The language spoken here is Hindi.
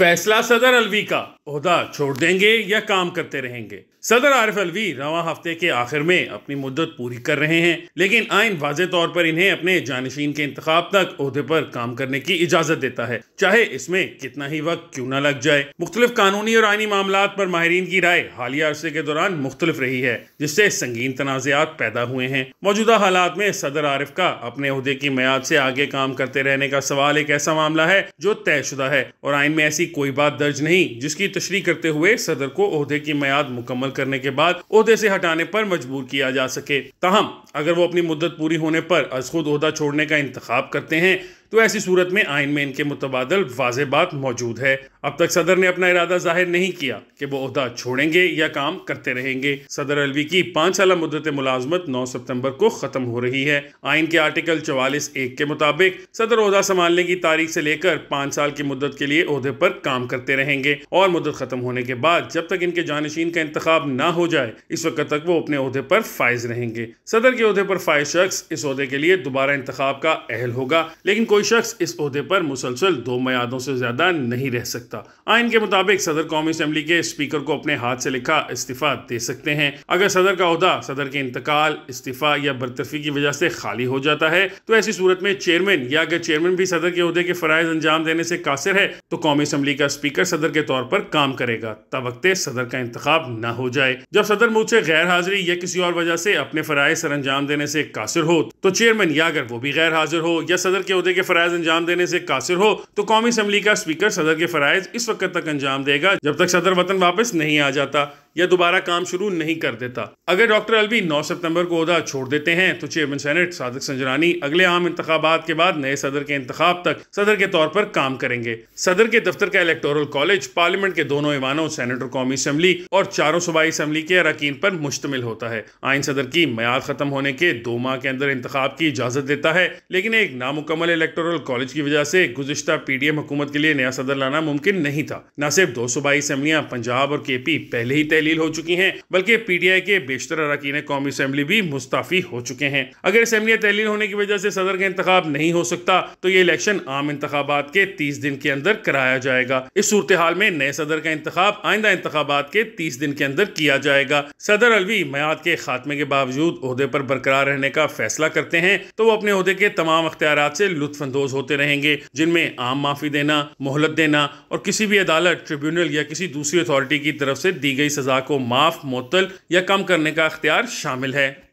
फैसला सदर अलवी का अहदा छोड़ देंगे या काम करते रहेंगे सदर आरिफ अलवी रवा हफ्ते के आखिर में अपनी मुद्दत पूरी कर रहे हैं लेकिन आइन वाज तौर पर इन्हें अपने जानशीन के इंतजाम तक अहदे पर काम करने की इजाज़त देता है चाहे इसमें कितना ही वक्त क्यों न लग जाए मुख्तलिफ कानूनी और आइनी मामला पर माहरीन की राय हालिया अरसे के दौरान मुख्तलिफ रही है जिससे संगीन तनाज़ात पैदा हुए हैं मौजूदा हालात में सदर आरिफ का अपने अहदे की मैद से आगे काम करते रहने का सवाल एक ऐसा मामला है जो तयशुदा है और आइन में ऐसी कोई बात दर्ज नहीं जिसकी तशरी करते हुए सदर को अहदे की मैयाद मुकम्मल करने के बाद अहदे से हटाने पर मजबूर किया जा सके ताहम अगर वो अपनी मुद्दत पूरी होने पर अज खुद अहदा छोड़ने का इंतखब करते हैं तो ऐसी सूरत में आइन में इनके मुतबादल वाज बात मौजूद है अब तक सदर ने अपना इरादा जाहिर नहीं किया कि वो अहदा छोड़ेंगे या काम करते रहेंगे सदर अलवी की पाँच साल मुदत मुलाजमत नौ सितम्बर को ख़त्म हो रही है आइन के आर्टिकल चवालीस एक के मुताबिक सदर अहदा संभालने की तारीख से लेकर पाँच साल की मुद्दत के लिए अहदे पर काम करते रहेंगे और मुद्दत ख़त्म होने के बाद जब तक इनके जानशीन का इंतखब ना हो जाए इस वक्त तक वो अपने अहदे पर फायज रहेंगे सदर के अहदे पर फायज शख्स इस अहदे के लिए दोबारा इंतखब का अहल होगा लेकिन कोई कोई शख्स इस अहदे पर मुसलसल दो मैदों से ज़्यादा नहीं रह सकता आइन के मुताबिक सदर कौमी असम्बली के स्पीकर को अपने हाथ से लिखा इस्तीफ़ा दे सकते हैं अगर सदर का अहदा सदर के इंतकाल इस्तीफ़ा या बरतफ़ी की वजह से खाली हो जाता है तो ऐसी सूरत में चेयरमैन या अगर चेयरमैन भी सदर के अहदे के फ़रज़ अंजाम देने से कासिर है तो कौमी असम्बली का स्पीकर सदर के तौर पर काम करेगा तब सदर का इंतखब न हो जाए जब सदर मुल्क से गैर हाजिरी या किसी और वजह से अपने फ़रज़ सर अंजाम देने से कासिर हो तो चेयरमैन या अगर वो भी गैर हाजिर हो या सदर के अहदे के फ़रज़ अंजाम देने से कासिर हो तो कौमी असम्बली का स्पीकर सदर के फ़रज़ इस वक्त तक अंजाम देगा जब तक सदर वतन वापस नहीं आ जाता या दोबारा काम शुरू नहीं कर देता अगर डॉक्टर अलवी 9 सितंबर को अहदा छोड़ देते हैं तो चेयरमैन सेनेट सादक संजरानी अगले आम इंतबात के बाद नए सदर के इंतजाम तक सदर के तौर पर काम करेंगे सदर के दफ्तर का इलेक्टोरल कॉलेज पार्लियामेंट के दोनों ईवानों सेनेट और कौमी असम्बली और चारों सूबाई असम्बली के अरकान पर मुश्तमिल होता है आइन सदर की मैाद खत्म होने के दो माह के अंदर इंतबाब की इजाजत देता है लेकिन एक नामुकमल इलेक्टोरल कॉलेज की वजह से गुजशत एम हुकूमत के लिए नया सदर लाना मुमकिन नहीं था न सिर्फ दो सूबाई असम्बलियाँ पंजाब और के पी पहले ही तय तहलील हो चुकी हैं बल्कि पी टी आई के बेशतर अरकान कौमी असम्बली भी मुस्ताफी हो चुके हैं अगर असम्बलियाँ तहलील होने की वजह से सदर का इंतजाम नहीं हो सकता तो ये इलेक्शन आम इंतबात के तीस दिन के अंदर कराया जाएगा इस सूरत हाल में नए सदर का इंतजाम आइंदा इंतबात के तीस दिन के अंदर किया जाएगा सदर अलवी मैाद के खात्मे के बावजूद अहदे पर बरकरार रहने का फैसला करते हैं तो वो अपने अहदे के तमाम अख्तियार से लुत्फानंदोज होते रहेंगे जिनमें आम माफी देना मोहलत देना और किसी भी अदालत ट्रिब्यूनल या किसी दूसरी अथॉरिटी की तरफ से दी गई सजा सज़ा को माफ़ मअतल या कम करने का अख्तियार शामिल है